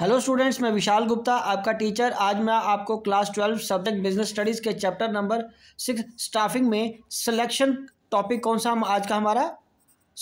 Hello students मैं विशाल गुप्ता आपका teacher आज मैं आपको class twelve subject business studies के चैप्टर नंबर सिक्स स्टाफिंग में सिलेक्शन टॉपिक कौन सा हम आज का हमारा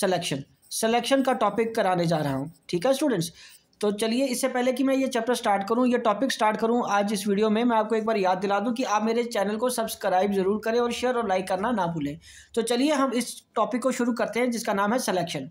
सिलेक्शन सिलेक्शन का टॉपिक कराने जा रहा हूँ ठीक है स्टूडेंट्स तो चलिए इससे पहले कि मैं ये चैप्टर स्टार्ट करूँ ये टॉपिक स्टार्ट करूँ आज इस वीडियो में मैं आपको एक बार याद दिला दूँ कि आप मेरे चैनल को सब्सक्राइब जरूर करें और शेयर और लाइक करना ना भूलें तो चलिए हम इस टॉपिक को शुरू करते हैं जिसका नाम है selection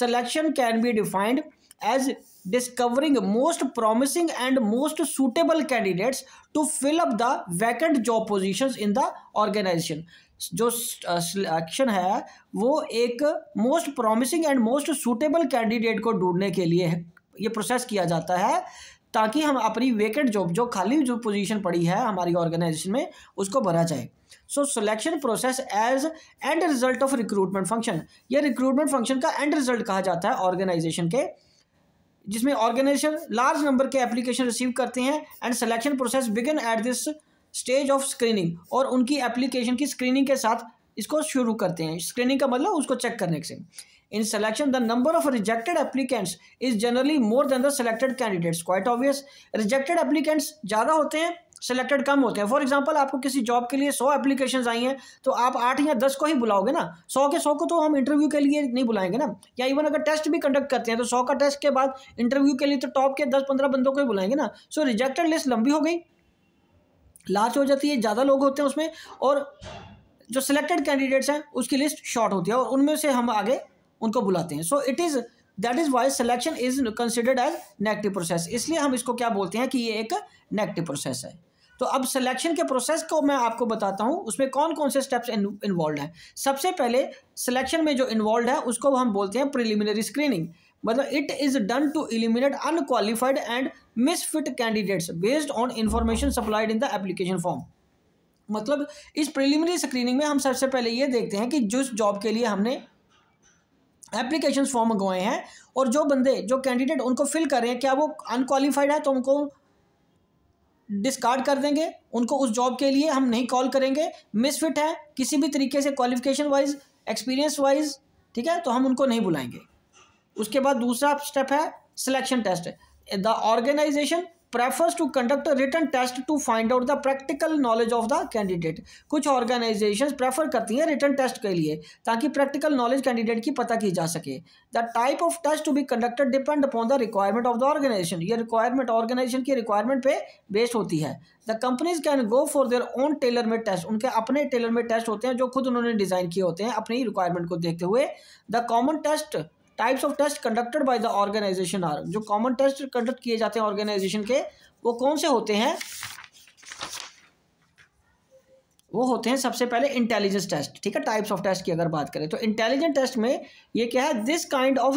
selection can be defined as discovering most promising and most suitable candidates to fill up the vacant job position in the organisation जो सिलेक्शन uh, uh, है वो एक most promising and most suitable candidate को ढूंढने के लिए ये process किया जाता है ताकि हम अपनी वेकेंट जॉब जो खाली जो पोजीशन पड़ी है हमारी ऑर्गेनाइजेशन में उसको भरा जाए सो selection process as end result of recruitment function ये रिक्रूटमेंट फंक्शन का एंड रिजल्ट कहा जाता है ऑर्गेनाइजेशन के जिसमें ऑर्गेनाइजेशन लार्ज नंबर के एप्लीकेशन रिसीव करते हैं and selection process begin at this stage of screening और उनकी एप्लीकेशन की स्क्रीनिंग के साथ इसको शुरू करते हैं स्क्रीनिंग का मतलब उसको चेक करने से इन selection the number of rejected applicants is generally more than the selected candidates quite obvious rejected applicants ज़्यादा होते हैं सेलेक्टेड कम होते हैं फॉर एग्जांपल आपको किसी जॉब के लिए सौ एप्लीकेशन आई हैं तो आप आठ या दस को ही बुलाओगे ना सौ के सौ को तो हम इंटरव्यू के लिए नहीं बुलाएंगे ना या इवन अगर टेस्ट भी कंडक्ट करते हैं तो सौ का टेस्ट के बाद इंटरव्यू के लिए तो टॉप के दस पंद्रह बंदों को ही बुलाएंगे ना सो रिजेक्टेड लिस्ट लंबी हो गई लार्ज हो जाती है ज़्यादा लोग होते हैं उसमें और जो सिलेक्टेड कैंडिडेट्स हैं उसकी लिस्ट शॉर्ट होती है और उनमें से हम आगे उनको बुलाते हैं सो it is that is why selection is considered as negative process इसलिए हम इसको क्या बोलते हैं कि ये एक नेगेटिव प्रोसेस है तो अब सिलेक्शन के प्रोसेस को मैं आपको बताता हूँ उसमें कौन कौन से स्टेप्स इन्वॉल्व हैं सबसे पहले सिलेक्शन में जो इन्वॉल्व है उसको हम बोलते हैं प्रिलिमिनरी स्क्रीनिंग मतलब it is done to eliminate unqualified and misfit candidates based on information supplied in the application form मतलब इस प्रिलिमिनरी स्क्रीनिंग में हम सबसे पहले ये देखते हैं कि जिस जॉब के लिए हमने एप्लीकेशन फॉर्म मंगवाए हैं और जो बंदे जो कैंडिडेट उनको फिल कर रहे हैं क्या वो अनक्वालिफाइड है तो उनको डिस्कार्ड कर देंगे उनको उस जॉब के लिए हम नहीं कॉल करेंगे मिसफिट है किसी भी तरीके से क्वालिफिकेशन वाइज एक्सपीरियंस वाइज ठीक है तो हम उनको नहीं बुलाएंगे उसके बाद दूसरा स्टेप है selection test the organisation prefers to conduct written test to find out the practical knowledge of the candidate कुछ ऑर्गेनाइजेशन प्रेफर करती हैं रिटर्न टेस्ट के लिए ताकि प्रैक्टिकल नॉलेज कैंडिडेट की पता की जा सके the type of test to be conducted depend upon the requirement of the organisation ये रिक्वायरमेंट ऑर्गेनाइजेशन की रिक्वायरमेंट पे बेस्ड होती है the companies can go for their own tailor made test उनके अपने टेलर में टेस्ट होते हैं जो खुद उन्होंने डिजाइन किए होते हैं अपनी रिक्वायरमेंट को देखते हुए the common test types of test conducted by the organisation are जो कॉमन टेस्ट कंडक्ट किए जाते हैं ऑर्गेनाइजेशन के वो कौन से होते हैं वो होते हैं सबसे पहले इंटेलिजेंस टेस्ट ठीक है टाइप्स ऑफ टेस्ट की अगर बात करें तो इंटेलिजेंट टेस्ट में ये क्या है this kind of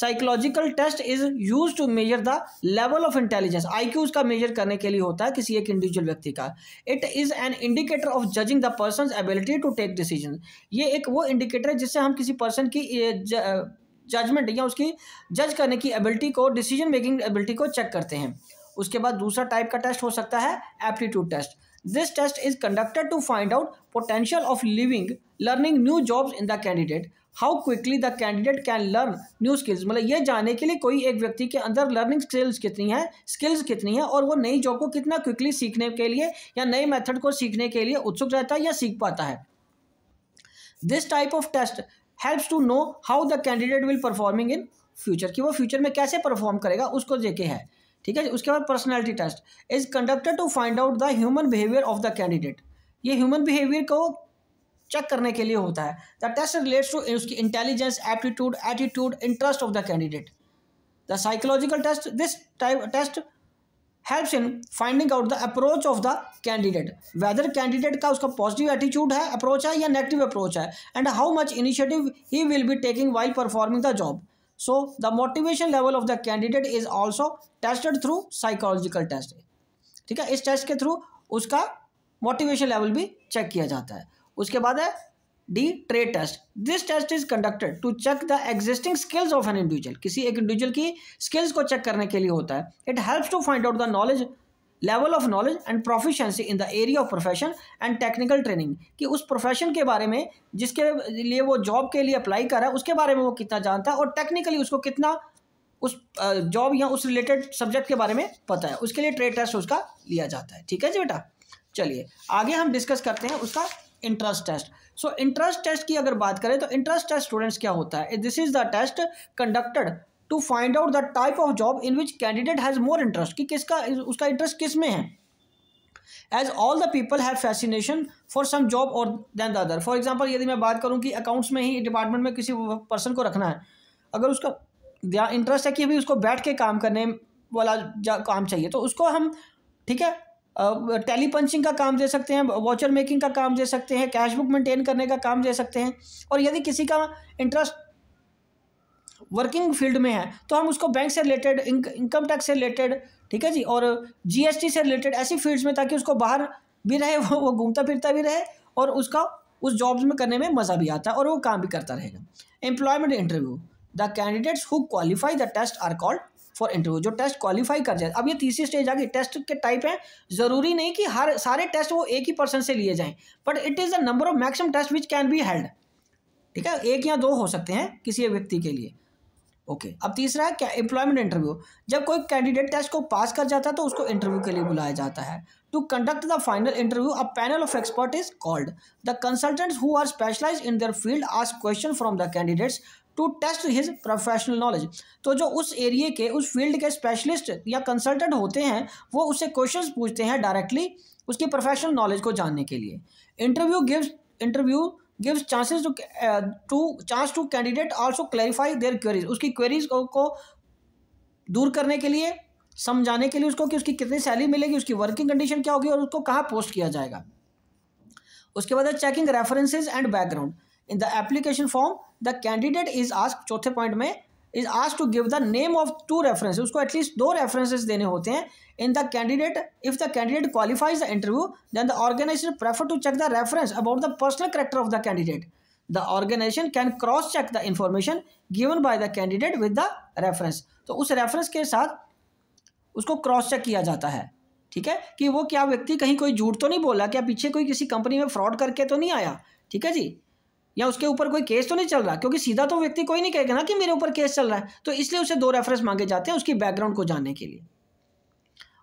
psychological test is use to measure the level of intelligence I Q उसका मेजर करने के लिए होता है किसी एक इंडिविजुअल व्यक्ति का it is an indicator of judging the person ability to take decision ये एक वो इंडिकेटर है जिससे हम किसी पर्सन की जजमेंट या उसकी जज करने की एबिलिटी को डिसीजन मेकिंग एबिलिटी को चेक करते हैं उसके बाद दूसरा टाइप का टेस्ट हो सकता है aptitude test this test is conducted to find out potential of living learning new jobs in the candidate how quickly the candidate can learn new skills मतलब ये जानने के लिए कोई एक व्यक्ति के अंदर लर्निंग स्किल्स कितनी है स्किल्स कितनी है और वो नई जॉब को कितना क्विकली सीखने के लिए या नए मेथड को सीखने के लिए उत्सुक रहता है या सीख पाता है this type of test helps to know how the candidate will performing in future कि वो फ्यूचर में कैसे परफॉर्म करेगा उसको देखे है ठीक है उसके बाद personality test is conducted to find out the human behaviour of the candidate ये ह्यूमन बिहेवियर को चेक करने के लिए होता है द टेस्ट रिलेट्स टू उसकी intelligence aptitude attitude interest of the candidate the psychological test this type test helps in finding out the approach of the candidate whether candidate का उसका positive attitude है approach है या negative approach है and how much initiative he will be taking while performing the job so the motivation level of the candidate is also tested through psychological test ठीक है इस test के through उसका motivation level भी check किया जाता है उसके बाद है the trade test this test is conducted to check the existing skills of an individual किसी एक इंडिविजुअल की स्किल्स को चेक करने के लिए होता है it helps to find out the knowledge level of knowledge and proficiency in the area of profession and technical training कि उस प्रोफेशन के बारे में जिसके लिए वो जॉब के लिए अप्लाई कर रहा है उसके बारे में वो कितना जानता है और टेक्निकली उसको कितना उस जॉब या उस रिलेटेड सब्जेक्ट के बारे में पता है उसके लिए ट्रेड टेस्ट उसका लिया जाता है ठीक है जी बेटा चलिए आगे हम डिस्कस करते हैं उसका interest test so interest test की अगर बात करें तो इंटरेस्ट टेस्ट स्टूडेंट्स क्या होता है this is the test conducted to find out the type of job in which candidate has more interest कि किसका उसका इंटरेस्ट किस में है as all the people have fascination for some job more than the other for example यदि मैं बात करूँ कि अकाउंट्स में ही डिपार्टमेंट में किसी पर्सन को रखना है अगर उसका ध्यान इंटरेस्ट है कि अभी उसको बैठ के काम करने वाला काम चाहिए तो उसको हम ठीक है टेली पंचिंग का काम दे सकते हैं वॉचर मेकिंग का काम दे सकते हैं कैश बुक मेंटेन करने का काम दे सकते हैं और यदि किसी का इंटरेस्ट वर्किंग फील्ड में है तो हम उसको बैंक से रिलेटेड इनकम टैक्स से रिलेटेड ठीक है जी और जीएसटी से रिलेटेड ऐसी फील्ड्स में ताकि उसको बाहर भी रहे वो वो घूमता फिरता भी रहे और उसका उस जॉब्स में करने में मज़ा भी आता है और वो काम भी करता रहेगा employment interview the candidates who qualify the test are called for interview जो टेस्ट क्वालिफाई कर जाए अब ये तीसरी स्टेज आ गई टेस्ट के टाइप है ज़रूरी नहीं कि हर सारे टेस्ट वो एक ही पर्सन से लिए जाएं but it is the number of maximum test which can be held ठीक है एक या दो हो सकते हैं किसी एक व्यक्ति के लिए ओके okay. अब तीसरा है क्या एम्प्लॉयमेंट इंटरव्यू जब कोई कैंडिडेट टेस्ट को पास कर जाता है तो उसको इंटरव्यू के लिए बुलाया जाता है to conduct the final interview a panel of expert is called the consultants who are specialised in their field ask question from the candidates to test his professional knowledge तो जो उस एरिए के उस फील्ड के स्पेशलिस्ट या consultant होते हैं वो उससे क्वेश्चंस पूछते हैं डायरेक्टली उसकी प्रोफेशनल नॉलेज को जानने के लिए interview gives interview gives chances to to chance to candidate also clarify their queries उसकी क्वेरीज को, को दूर करने के लिए समझाने के लिए उसको कि उसकी कितनी सैलरी मिलेगी उसकी वर्किंग कंडीशन क्या होगी और उसको कहाँ पोस्ट किया जाएगा उसके बाद है checking references and background in the application form the candidate is ask चौथे पॉइंट में is ask to give the name of two reference उसको एटलीस्ट दो रेफरेंसेज देने होते हैं in the candidate if the candidate qualifies the interview then the organisation prefer to check the reference about the personal character of the candidate the organisation can cross check the information given by the candidate with the reference तो उस reference के साथ उसको cross check किया जाता है ठीक है कि वो क्या व्यक्ति कहीं कोई झूठ तो नहीं बोला क्या पीछे कोई किसी कंपनी में फ्रॉड करके तो नहीं आया ठीक है जी या उसके ऊपर कोई केस तो नहीं चल रहा क्योंकि सीधा तो व्यक्ति कोई नहीं कहेगा ना कि मेरे ऊपर केस चल रहा है तो इसलिए उसे दो रेफरेंस मांगे जाते हैं उसकी बैकग्राउंड को जानने के लिए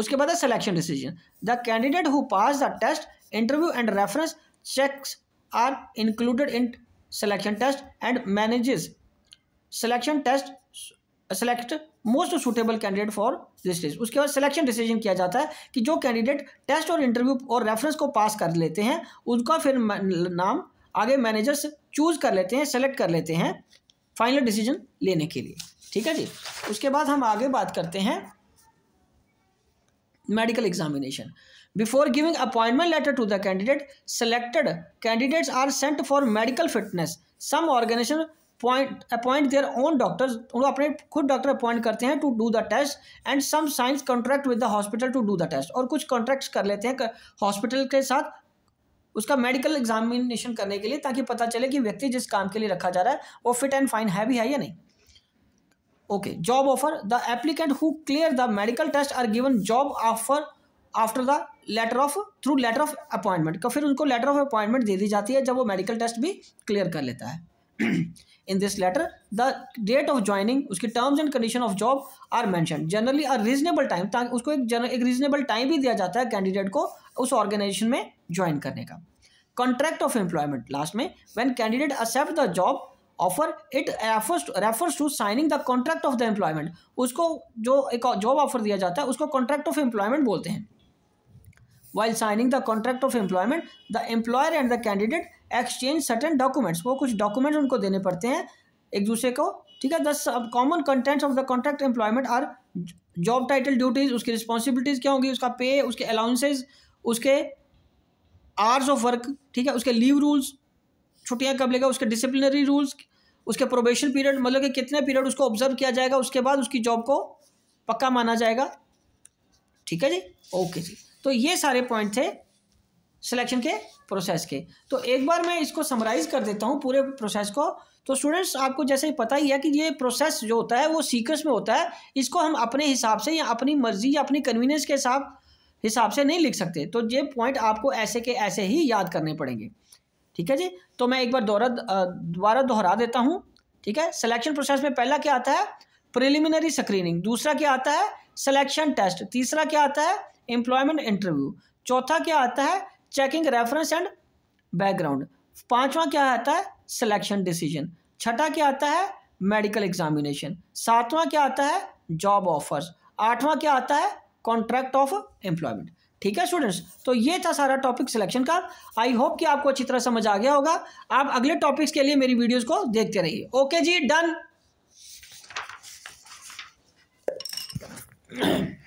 उसके बाद है selection decision the candidate who pass the test interview and reference checks are included in selection test and manages selection test select most suitable candidate for this test उसके बाद सिलेक्शन डिसीजन किया जाता है कि जो कैंडिडेट टेस्ट और interview और reference को पास कर लेते हैं उनका फिर नाम आगे मैनेजर्स चूज कर लेते हैं सेलेक्ट कर लेते हैं फाइनल डिसीजन लेने के लिए ठीक है जी उसके बाद हम आगे बात करते हैं medical examination before giving appointment letter to the candidate selected candidate are sent for medical fitness some organisation point appoint their own doctors उनको अपने खुद डॉक्टर अपॉइंट करते हैं to do the test and some signs contract with the hospital to do the test और कुछ contracts कर लेते हैं हॉस्पिटल के साथ उसका मेडिकल एग्जामिनेशन करने के लिए ताकि पता चले कि व्यक्ति जिस काम के लिए रखा जा रहा है वो फिट एंड फाइन है भी है या नहीं okay job offer the applicant who clear the medical test are given job offer after the letter of through letter of appointment फिर उनको लेटर ऑफ अपॉइंटमेंट दे दी जाती है जब वो मेडिकल टेस्ट भी क्लियर कर लेता है in this letter the date of joining उसकी terms and condition of job are mention generally a reasonable time ताकि उसको एक एक रीजनेबल टाइम भी दिया जाता है कैंडिडेट को उस ऑर्गेनाइजेशन में ज्वाइन करने का कॉन्ट्रैक्ट ऑफ एम्प्लॉयमेंट लास्ट में when candidate accept the job offer it refers to signing the contract of the employment उसको जो एक जॉब ऑफर दिया जाता है उसको कॉन्ट्रैक्ट ऑफ एम्प्लॉयमेंट बोलते हैं while signing the contract of employment the employer and the candidate exchange certain documents वो कुछ डॉक्यूमेंट्स उनको देने पड़ते हैं एक दूसरे को ठीक है the common contents of the contract employment are job title duties उसकी रिस्पॉन्सिबिलिटीज़ क्या होंगी उसका पे उसके अलाउंसेज उसके आर्स ऑफ वर्क ठीक है उसके लीव रूल्स छुट्टियाँ कब लेगा उसके डिसिप्लिनरी रूल्स उसके प्रोबेशन पीरियड मतलब कि कितने पीरियड उसको ऑब्जर्व किया जाएगा उसके बाद उसकी जॉब को पक्का माना जाएगा ठीक है जी ओके जी तो ये सारे पॉइंट थे सिलेक्शन के प्रोसेस के तो एक बार मैं इसको समराइज कर देता हूँ पूरे प्रोसेस को तो स्टूडेंट्स आपको जैसे ही पता ही है कि ये प्रोसेस जो होता है वो सीक्वेंस में होता है इसको हम अपने हिसाब से या अपनी मर्जी या अपनी कन्वीनियंस के हिसाब हिसाब से नहीं लिख सकते तो ये पॉइंट आपको ऐसे के ऐसे ही याद करने पड़ेंगे ठीक है जी तो मैं एक बार दोहरा दोबारा दोहरा देता हूँ ठीक है सिलेक्शन प्रोसेस में पहला क्या आता है प्रिलिमिनरी स्क्रीनिंग दूसरा क्या आता है सिलेक्शन टेस्ट तीसरा क्या आता है एम्प्लॉयमेंट इंटरव्यू चौथा क्या आता है चेकिंग रेफरेंस एंड बैकग्राउंड पांचवा क्या आता है सिलेक्शन डिसीजन छठा क्या आता है मेडिकल एग्जामिनेशन सातवां क्या आता है जॉब ऑफर्स आठवां क्या आता है कॉन्ट्रैक्ट ऑफ एम्प्लॉयमेंट ठीक है स्टूडेंट्स तो ये था सारा टॉपिक सिलेक्शन का आई होप कि आपको अच्छी तरह समझ आ गया होगा आप अगले टॉपिक्स के लिए मेरी वीडियोस को देखते रहिए ओके जी डन